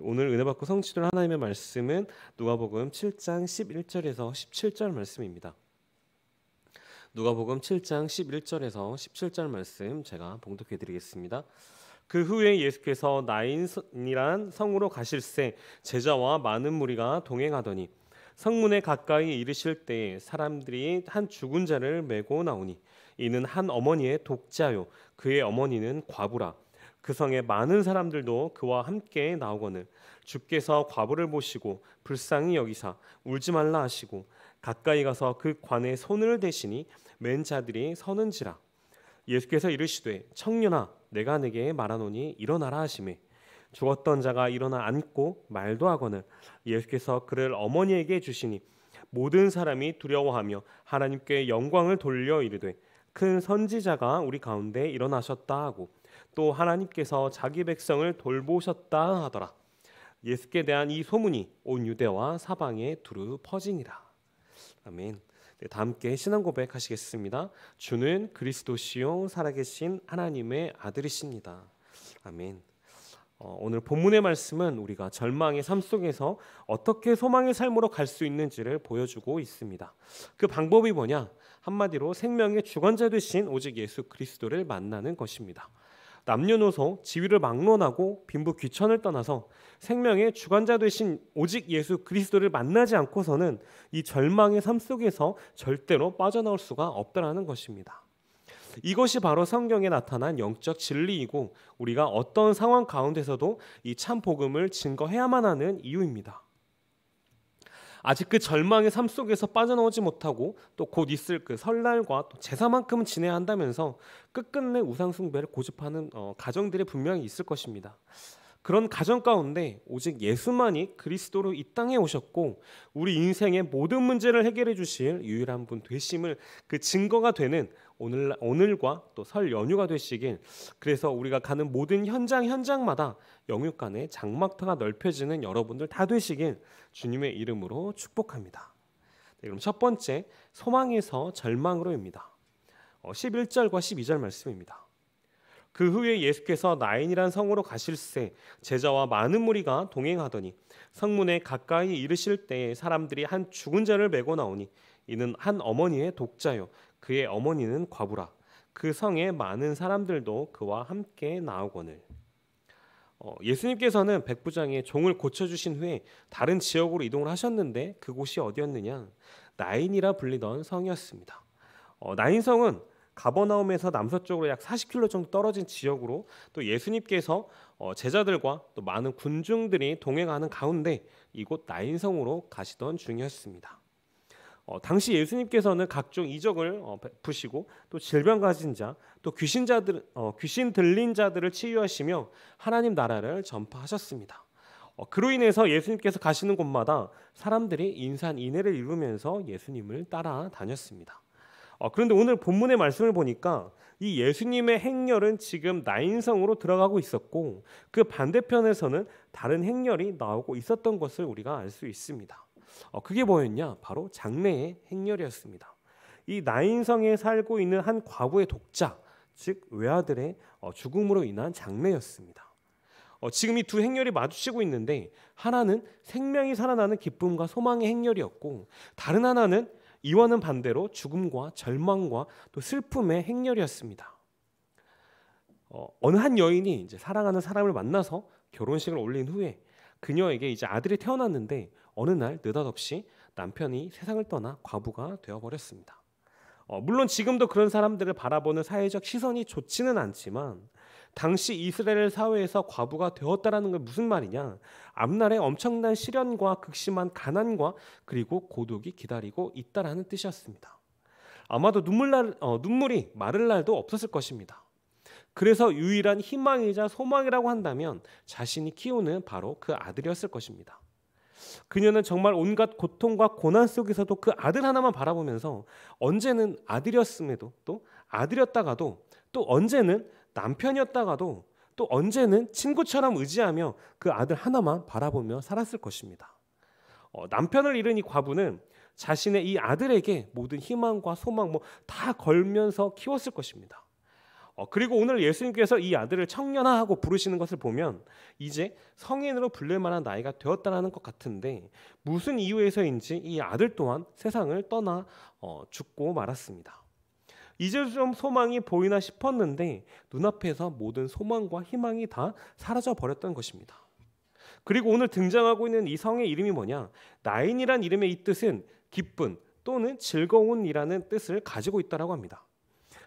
오늘 은혜 받고 성취될 하나님의 말씀은 누가복음 7장 11절에서 17절 말씀입니다. 누가복음 7장 11절에서 17절 말씀 제가 봉독해 드리겠습니다. 그 후에 예수께서 나인이란 성으로 가실새 제자와 많은 무리가 동행하더니 성문에 가까이 이르실 때에 사람들이 한 죽은 자를 메고 나오니 이는 한 어머니의 독자요 그의 어머니는 과부라 그 성에 많은 사람들도 그와 함께 나오거늘 주께서 과부를 보시고 불쌍히 여기사 울지 말라 하시고 가까이 가서 그 관에 손을 대시니 맨 자들이 서는지라 예수께서 이르시되 청년아 내가 네게 말하노니 일어나라 하시매 죽었던 자가 일어나 앉고 말도 하거늘 예수께서 그를 어머니에게 주시니 모든 사람이 두려워하며 하나님께 영광을 돌려 이르되 큰 선지자가 우리 가운데 일어나셨다 하고 또 하나님께서 자기 백성을 돌보셨다 하더라. 예수께 대한 이 소문이 온 유대와 사방에 두루 퍼지니라. 아멘. 네, 다 함께 신앙 고백하시겠습니다. 주는 그리스도시요 살아계신 하나님의 아들이십니다. 아멘. 어, 오늘 본문의 말씀은 우리가 절망의 삶 속에서 어떻게 소망의 삶으로 갈 수 있는지를 보여주고 있습니다. 그 방법이 뭐냐? 한마디로 생명의 주관자 되신 오직 예수 그리스도를 만나는 것입니다. 남녀노소 지위를 막론하고 빈부 귀천을 떠나서 생명의 주관자 되신 오직 예수 그리스도를 만나지 않고서는 이 절망의 삶 속에서 절대로 빠져나올 수가 없다라는 것입니다. 이것이 바로 성경에 나타난 영적 진리이고 우리가 어떤 상황 가운데서도 이 참 복음을 증거해야만 하는 이유입니다. 아직 그 절망의 삶 속에서 빠져나오지 못하고 또 곧 있을 그 설날과 또 제사만큼은 지내야 한다면서 끝끝내 우상 숭배를 고집하는 어, 가정들이 분명히 있을 것입니다. 그런 가정 가운데 오직 예수만이 그리스도로 이 땅에 오셨고 우리 인생의 모든 문제를 해결해 주실 유일한 분 되심을 그 증거가 되는 오늘 오늘과 또 설 연휴가 되시긴 그래서 우리가 가는 모든 현장 현장마다 영육간에 장막터가 넓혀지는 여러분들 다 되시긴 주님의 이름으로 축복합니다. 네, 그럼 첫 번째 소망에서 절망으로입니다. 어, 11절과 12절 말씀입니다. 그 후에 예수께서 나인이란 성으로 가실새 제자와 많은 무리가 동행하더니 성문에 가까이 이르실 때에 사람들이 한 죽은 자를 메고 나오니 이는 한 어머니의 독자요 그의 어머니는 과부라 그 성에 많은 사람들도 그와 함께 나오거늘 어, 예수님께서는 백부장의 종을 고쳐주신 후에 다른 지역으로 이동을 하셨는데 그곳이 어디였느냐 나인이라 불리던 성이었습니다 어, 나인성은 가버나움에서 남서쪽으로 약 40km 정도 떨어진 지역으로 또 예수님께서 어, 제자들과 또 많은 군중들이 동행하는 가운데 이곳 나인성으로 가시던 중이었습니다. 어, 당시 예수님께서는 각종 이적을 어, 베시고또 질병 가진 자, 또 귀신 자들 어, 귀신 들린 자들을 치유하시며 하나님 나라를 전파하셨습니다. 어, 그로 인해서 예수님께서 가시는 곳마다 사람들이 인산인해를 이루면서 예수님을 따라다녔습니다. 어, 그런데 오늘 본문의 말씀을 보니까 이 예수님의 행렬은 지금 나인성으로 들어가고 있었고 그 반대편에서는 다른 행렬이 나오고 있었던 것을 우리가 알 수 있습니다. 어, 그게 뭐였냐? 바로 장래의 행렬이었습니다. 이 나인성에 살고 있는 한 과부의 독자, 즉 외아들의 어, 죽음으로 인한 장래였습니다. 어, 지금 이 두 행렬이 마주치고 있는데 하나는 생명이 살아나는 기쁨과 소망의 행렬이었고 다른 하나는 이와는 반대로 죽음과 절망과 또 슬픔의 행렬이었습니다. 어, 어느 한 여인이 이제 사랑하는 사람을 만나서 결혼식을 올린 후에 그녀에게 이제 아들이 태어났는데 어느 날 느닷없이 남편이 세상을 떠나 과부가 되어버렸습니다. 어, 물론 지금도 그런 사람들을 바라보는 사회적 시선이 좋지는 않지만 당시 이스라엘 사회에서 과부가 되었다라는 건 무슨 말이냐? 앞날에 엄청난 시련과 극심한 가난과 그리고 고독이 기다리고 있다라는 뜻이었습니다. 아마도 눈물 날, 어, 눈물이 마를 날도 없었을 것입니다. 그래서 유일한 희망이자 소망이라고 한다면 자신이 키우는 바로 그 아들이었을 것입니다. 그녀는 정말 온갖 고통과 고난 속에서도 그 아들 하나만 바라보면서 언제는 아들이었음에도 또 아들이었다가도 또 언제는 남편이었다가도 또 언제는 친구처럼 의지하며 그 아들 하나만 바라보며 살았을 것입니다. 어, 남편을 잃은 이 과부는 자신의 이 아들에게 모든 희망과 소망 뭐 다 걸면서 키웠을 것입니다. 어, 그리고 오늘 예수님께서 이 아들을 청년아 하고 부르시는 것을 보면 이제 성인으로 불릴 만한 나이가 되었다라는 것 같은데 무슨 이유에서인지 이 아들 또한 세상을 떠나 어, 죽고 말았습니다. 이제 좀 소망이 보이나 싶었는데 눈앞에서 모든 소망과 희망이 다 사라져 버렸던 것입니다. 그리고 오늘 등장하고 있는 이 성의 이름이 뭐냐? 나인이란 이름의 이 뜻은 기쁜 또는 즐거운이라는 뜻을 가지고 있다라고 합니다.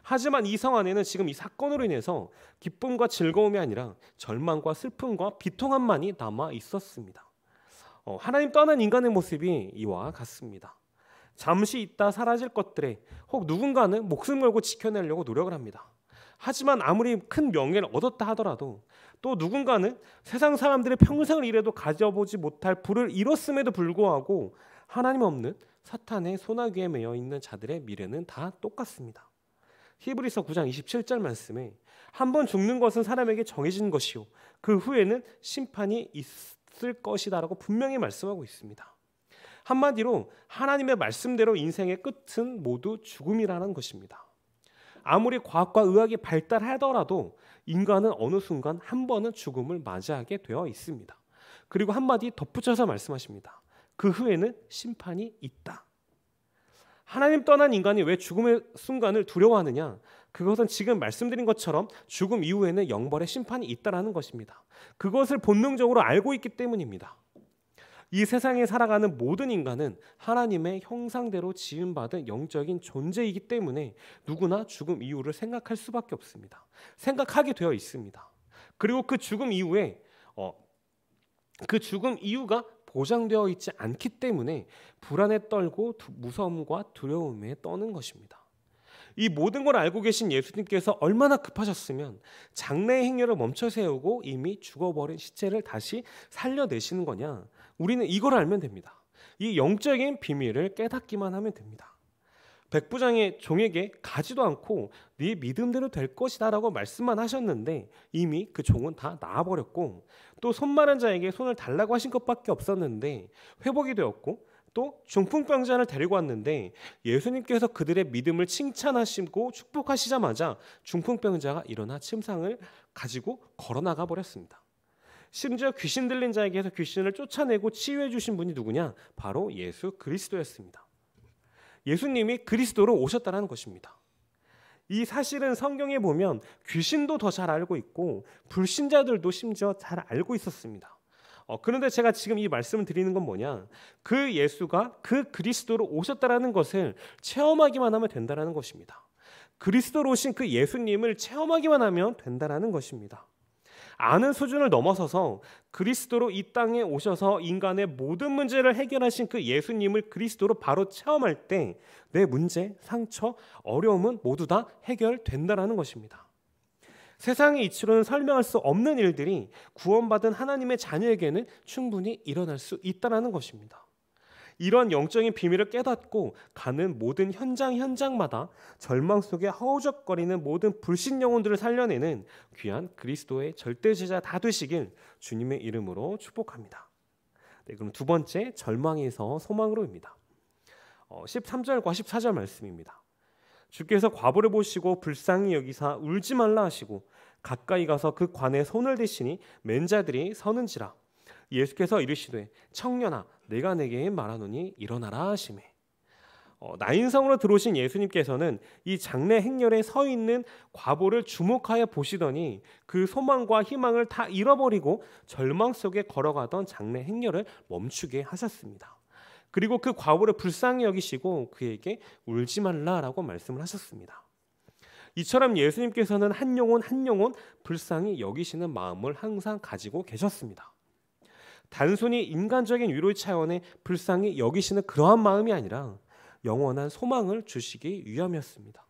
하지만 이 성 안에는 지금 이 사건으로 인해서 기쁨과 즐거움이 아니라 절망과 슬픔과 비통함만이 남아 있었습니다. 어, 하나님 떠난 인간의 모습이 이와 같습니다. 잠시 있다 사라질 것들에 혹 누군가는 목숨 걸고 지켜내려고 노력을 합니다. 하지만 아무리 큰 명예를 얻었다 하더라도 또 누군가는 세상 사람들의 평생을 일해도 가져보지 못할 불을 잃었음에도 불구하고 하나님 없는 사탄의 소나기에 매여 있는 자들의 미래는 다 똑같습니다. 히브리서 9장 27절 말씀에 한 번 죽는 것은 사람에게 정해진 것이요 그 후에는 심판이 있을 것이다라고 분명히 말씀하고 있습니다. 한마디로 하나님의 말씀대로 인생의 끝은 모두 죽음이라는 것입니다. 아무리 과학과 의학이 발달하더라도 인간은 어느 순간 한 번은 죽음을 맞이하게 되어 있습니다. 그리고 한마디 덧붙여서 말씀하십니다. 그 후에는 심판이 있다. 하나님 떠난 인간이 왜 죽음의 순간을 두려워하느냐? 그것은 지금 말씀드린 것처럼 죽음 이후에는 영벌의 심판이 있다라는 것입니다. 그것을 본능적으로 알고 있기 때문입니다. 이 세상에 살아가는 모든 인간은 하나님의 형상대로 지음받은 영적인 존재이기 때문에 누구나 죽음 이후를 생각할 수밖에 없습니다. 생각하게 되어 있습니다. 그리고 그 죽음 이후에 어, 그 죽음 이유가 보장되어 있지 않기 때문에 불안에 떨고 두, 무서움과 두려움에 떠는 것입니다. 이 모든 걸 알고 계신 예수님께서 얼마나 급하셨으면 장래의 행렬을 멈춰 세우고 이미 죽어버린 시체를 다시 살려내시는 거냐? 우리는 이걸 알면 됩니다. 이 영적인 비밀을 깨닫기만 하면 됩니다. 백부장의 종에게 가지도 않고 네 믿음대로 될 것이다라고 말씀만 하셨는데 이미 그 종은 다 나아버렸고 또 손마른 자에게 손을 달라고 하신 것밖에 없었는데 회복이 되었고 또 중풍병자를 데리고 왔는데 예수님께서 그들의 믿음을 칭찬하시고 축복하시자마자 중풍병자가 일어나 침상을 가지고 걸어나가 버렸습니다. 심지어 귀신 들린 자에게서 귀신을 쫓아내고 치유해 주신 분이 누구냐? 바로 예수 그리스도였습니다. 예수님이 그리스도로 오셨다는 것입니다. 이 사실은 성경에 보면 귀신도 더 잘 알고 있고 불신자들도 심지어 잘 알고 있었습니다. 어, 그런데 제가 지금 이 말씀을 드리는 건 뭐냐? 그 예수가 그 그리스도로 오셨다라는 것을 체험하기만 하면 된다라는 것입니다. 그리스도로 오신 그 예수님을 체험하기만 하면 된다라는 것입니다. 아는 수준을 넘어서서 그리스도로 이 땅에 오셔서 인간의 모든 문제를 해결하신 그 예수님을 그리스도로 바로 체험할 때 내 문제, 상처, 어려움은 모두 다 해결된다라는 것입니다. 세상의 이치로는 설명할 수 없는 일들이 구원받은 하나님의 자녀에게는 충분히 일어날 수 있다라는 것입니다. 이러한 영적인 비밀을 깨닫고 가는 모든 현장 현장마다 절망 속에 허우적거리는 모든 불신 영혼들을 살려내는 귀한 그리스도의 절대 제자 다 되시길 주님의 이름으로 축복합니다. 네, 그럼 두 번째 절망에서 소망으로입니다. 어, 13절과 14절 말씀입니다. 주께서 과부를 보시고 불쌍히 여기사 울지 말라 하시고 가까이 가서 그 관에 손을 대시니 맨자들이 서는지라 예수께서 이르시되 청년아 내가 내게 말하노니 일어나라 하시매 어, 나인성으로 들어오신 예수님께서는 이장례 행렬에 서 있는 과보를 주목하여 보시더니 그 소망과 희망을 다 잃어버리고 절망 속에 걸어가던 장례 행렬을 멈추게 하셨습니다. 그리고 그 과보를 불쌍히 여기시고 그에게 울지 말라라고 말씀을 하셨습니다. 이처럼 예수님께서는 한 영혼 한 영혼 불쌍히 여기시는 마음을 항상 가지고 계셨습니다. 단순히 인간적인 위로의 차원의 불쌍히 여기시는 그러한 마음이 아니라 영원한 소망을 주시기 위함이었습니다.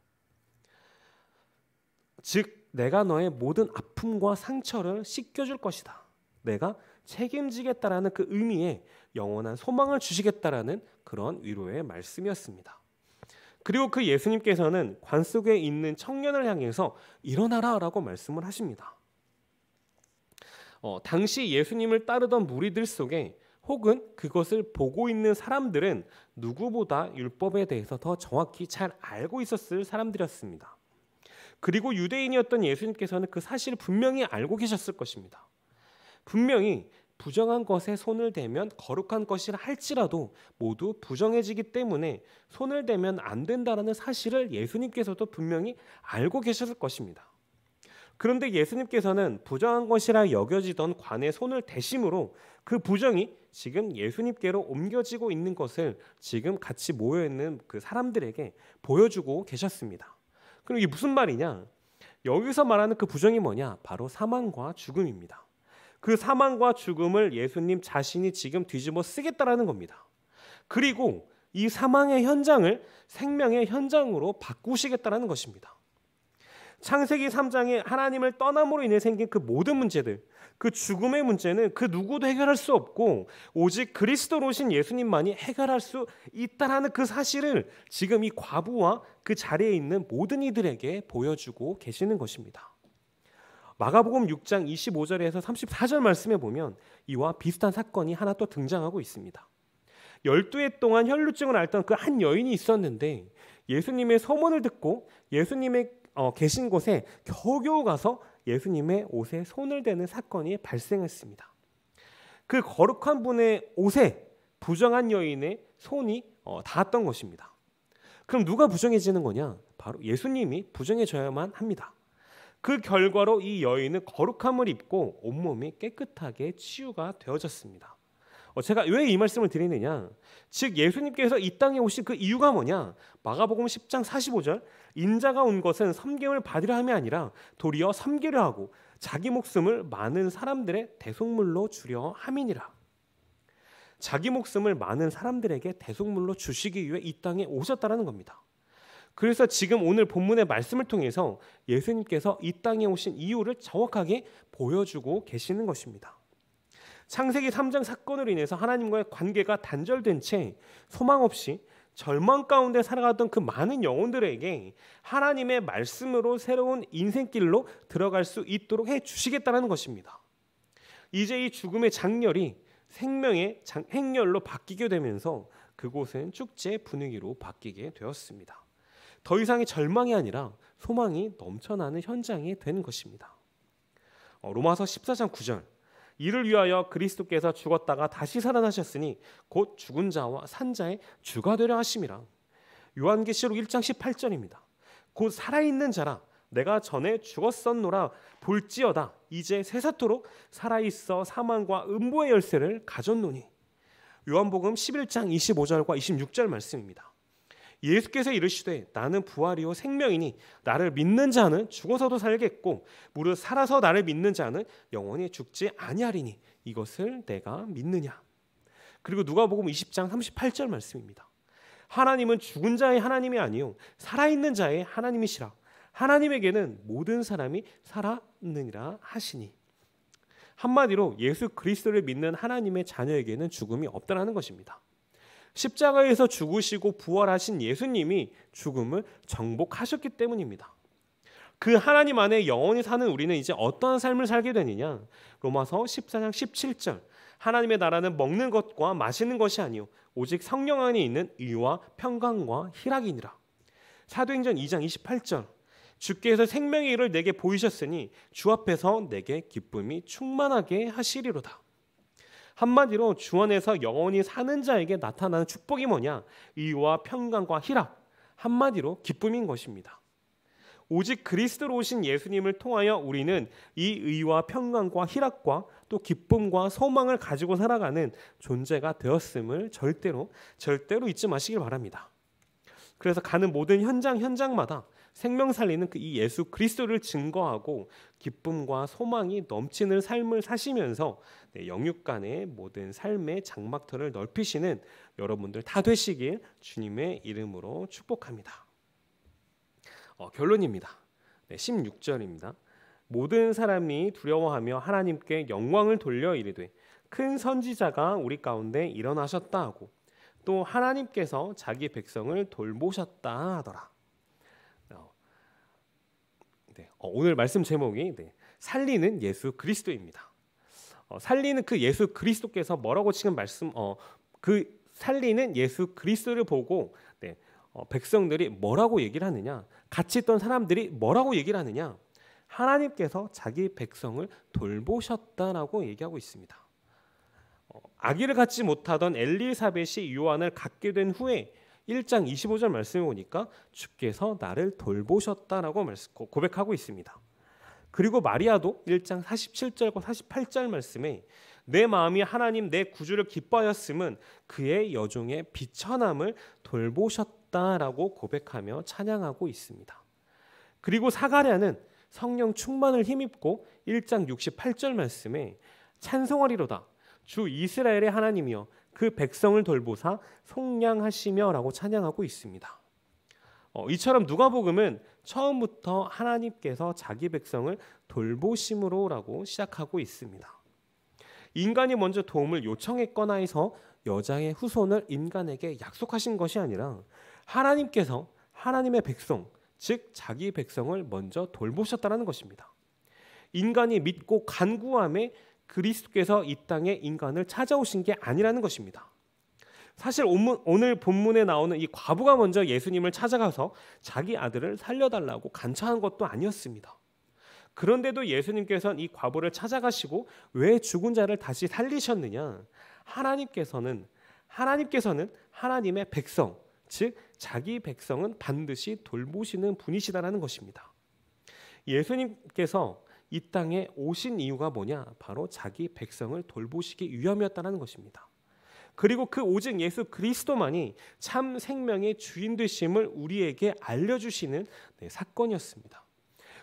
즉 내가 너의 모든 아픔과 상처를 씻겨줄 것이다. 내가 책임지겠다라는 그 의미에 영원한 소망을 주시겠다라는 그런 위로의 말씀이었습니다. 그리고 그 예수님께서는 관 속에 있는 청년을 향해서 일어나라라고 말씀을 하십니다. 어, 당시 예수님을 따르던 무리들 속에 혹은 그것을 보고 있는 사람들은 누구보다 율법에 대해서 더 정확히 잘 알고 있었을 사람들이었습니다. 그리고 유대인이었던 예수님께서는 그 사실을 분명히 알고 계셨을 것입니다. 분명히 부정한 것에 손을 대면 거룩한 것이라 할지라도 모두 부정해지기 때문에 손을 대면 안 된다라는 사실을 예수님께서도 분명히 알고 계셨을 것입니다. 그런데 예수님께서는 부정한 것이라 여겨지던 관의 손을 대심으로 그 부정이 지금 예수님께로 옮겨지고 있는 것을 지금 같이 모여 있는 그 사람들에게 보여주고 계셨습니다. 그럼 이게 무슨 말이냐? 여기서 말하는 그 부정이 뭐냐? 바로 사망과 죽음입니다. 그 사망과 죽음을 예수님 자신이 지금 뒤집어 쓰겠다라는 겁니다. 그리고 이 사망의 현장을 생명의 현장으로 바꾸시겠다라는 것입니다. 창세기 3장에 하나님을 떠남으로 인해 생긴 그 모든 문제들, 그 죽음의 문제는 그 누구도 해결할 수 없고 오직 그리스도로 오신 예수님만이 해결할 수 있다라는 그 사실을 지금 이 과부와 그 자리에 있는 모든 이들에게 보여주고 계시는 것입니다. 마가복음 6장 25절에서 34절 말씀에 보면 이와 비슷한 사건이 하나 또 등장하고 있습니다. 1 2회 동안 혈루증을 앓던 그 한 여인이 있었는데 예수님의 소문을 듣고 예수님의 어, 계신 곳에 겨우겨우 가서 예수님의 옷에 손을 대는 사건이 발생했습니다. 그 거룩한 분의 옷에 부정한 여인의 손이 어, 닿았던 것입니다. 그럼 누가 부정해지는 거냐? 바로 예수님이 부정해져야만 합니다. 그 결과로 이 여인은 거룩함을 입고 온몸이 깨끗하게 치유가 되어졌습니다. 어, 제가 왜 이 말씀을 드리느냐? 즉 예수님께서 이 땅에 오신 그 이유가 뭐냐? 마가복음 10장 45절 인자가 온 것은 섬김을 받으려 함이 아니라 도리어 섬기려 하고 자기 목숨을 많은 사람들의 대속물로 주려 함이니라. 자기 목숨을 많은 사람들에게 대속물로 주시기 위해 이 땅에 오셨다라는 겁니다. 그래서 지금 오늘 본문의 말씀을 통해서 예수님께서 이 땅에 오신 이유를 정확하게 보여주고 계시는 것입니다. 창세기 3장 사건으로 인해서 하나님과의 관계가 단절된 채 소망 없이 절망 가운데 살아가던 그 많은 영혼들에게 하나님의 말씀으로 새로운 인생길로 들어갈 수 있도록 해 주시겠다는 것입니다. 이제 이 죽음의 장렬이 생명의 장, 행렬로 바뀌게 되면서 그곳은 축제 분위기로 바뀌게 되었습니다. 더 이상의 절망이 아니라 소망이 넘쳐나는 현장이 된 것입니다. 어, 로마서 14장 9절 이를 위하여 그리스도께서 죽었다가 다시 살아나셨으니 곧 죽은 자와 산 자의 주가 되려 하심이라. 요한계시록 1장 18절입니다. 곧 살아있는 자라 내가 전에 죽었었노라 볼지어다 이제 세사토록 살아있어 사망과 음부의 열쇠를 가졌노니 요한복음 11장 25절과 26절 말씀입니다. 예수께서 이르시되 나는 부활이요 생명이니 나를 믿는 자는 죽어서도 살겠고 무릇 살아서 나를 믿는 자는 영원히 죽지 아니하리니 이것을 내가 믿느냐. 그리고 누가복음 20장 38절 말씀입니다. 하나님은 죽은 자의 하나님이 아니요 살아있는 자의 하나님이시라. 하나님에게는 모든 사람이 살아있느니라 하시니 한마디로 예수 그리스도를 믿는 하나님의 자녀에게는 죽음이 없다라는 것입니다. 십자가에서 죽으시고 부활하신 예수님이 죽음을 정복하셨기 때문입니다. 그 하나님 안에 영원히 사는 우리는 이제 어떠한 삶을 살게 되느냐? 로마서 14장 17절. 하나님의 나라는 먹는 것과 마시는 것이 아니요 오직 성령 안에 있는 의와 평강과 희락이니라. 사도행전 2장 28절. 주께서 생명의 일을 내게 보이셨으니 주 앞에서 내게 기쁨이 충만하게 하시리로다. 한마디로 주원에서 영원히 사는 자에게 나타나는 축복이 뭐냐? 의와 평강과 희락. 한마디로 기쁨인 것입니다. 오직 그리스도로 오신 예수님을 통하여 우리는 이 의와 평강과 희락과 또 기쁨과 소망을 가지고 살아가는 존재가 되었음을 절대로 절대로 잊지 마시길 바랍니다. 그래서 가는 모든 현장 현장마다 생명 살리는 그 이 예수 그리스도를 증거하고 기쁨과 소망이 넘치는 삶을 사시면서 네, 영육 간의 모든 삶의 장막터를 넓히시는 여러분들 다 되시길 주님의 이름으로 축복합니다. 어, 결론입니다. 네, 16절입니다. 모든 사람이 두려워하며 하나님께 영광을 돌려 이르되 큰 선지자가 우리 가운데 일어나셨다 하고 또 하나님께서 자기 백성을 돌보셨다 하더라. 네. 어, 오늘 말씀 제목이 네. 살리는 예수 그리스도입니다. 어, 살리는 그 예수 그리스도께서 뭐라고 지금 말씀 어, 그 살리는 예수 그리스도를 보고 네. 어, 백성들이 뭐라고 얘기를 하느냐 같이 있던 사람들이 뭐라고 얘기를 하느냐 하나님께서 자기 백성을 돌보셨다라고 얘기하고 있습니다. 어, 아기를 갖지 못하던 엘리사벳이 요한을 갖게 된 후에 1장 25절 말씀에 보니까 주께서 나를 돌보셨다라고 고백하고 있습니다. 그리고 마리아도 1장 47절과 48절 말씀에 내 마음이 하나님 내 구주를 기뻐하였음은 그의 여종의 비천함을 돌보셨다라고 고백하며 찬양하고 있습니다. 그리고 사가랴는 성령 충만을 힘입고 1장 68절 말씀에 찬송하리로다 주 이스라엘의 하나님이여 그 백성을 돌보사 속량하시며라고 찬양하고 있습니다. 어, 이처럼 누가복음은 처음부터 하나님께서 자기 백성을 돌보심으로라고 시작하고 있습니다. 인간이 먼저 도움을 요청했거나 해서 여자의 후손을 인간에게 약속하신 것이 아니라 하나님께서 하나님의 백성, 즉 자기 백성을 먼저 돌보셨다는 것입니다. 인간이 믿고 간구함에 그리스도께서 이 땅에 인간을 찾아오신 게 아니라는 것입니다. 사실 오늘 본문에 나오는 이 과부가 먼저 예수님을 찾아가서 자기 아들을 살려달라고 간청한 것도 아니었습니다. 그런데도 예수님께서는 이 과부를 찾아가시고 왜 죽은 자를 다시 살리셨느냐? 하나님께서는 하나님께서는 하나님의 백성, 즉 자기 백성은 반드시 돌보시는 분이시다라는 것입니다. 예수님께서 이 땅에 오신 이유가 뭐냐? 바로 자기 백성을 돌보시기 위함이었다는 것입니다. 그리고 그 오직 예수 그리스도만이 참 생명의 주인 되심을 우리에게 알려주시는 네, 사건이었습니다.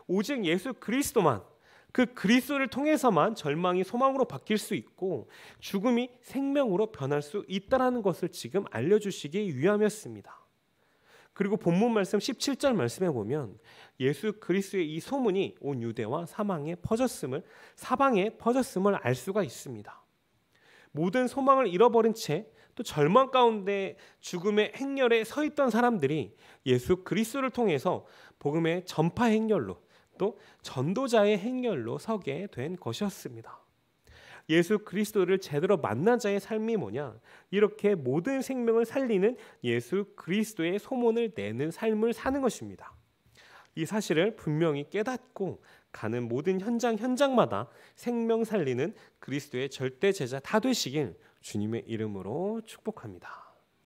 오직 예수 그리스도만 그 그리스도를 통해서만 절망이 소망으로 바뀔 수 있고 죽음이 생명으로 변할 수 있다라는 것을 지금 알려주시기 위함이었습니다. 그리고 본문 말씀 17절 말씀에 보면 예수 그리스도의 이 소문이 온 유대와 사망에 퍼졌음을 사방에 퍼졌음을 알 수가 있습니다. 모든 소망을 잃어버린 채 또 절망 가운데 죽음의 행렬에 서 있던 사람들이 예수 그리스도를 통해서 복음의 전파 행렬로 또 전도자의 행렬로 서게 된 것이었습니다. 예수 그리스도를 제대로 만난 자의 삶이 뭐냐? 이렇게 모든 생명을 살리는 예수 그리스도의 소문을 내는 삶을 사는 것입니다. 이 사실을 분명히 깨닫고 가는 모든 현장 현장마다 생명 살리는 그리스도의 절대 제자 다 되시길 주님의 이름으로 축복합니다.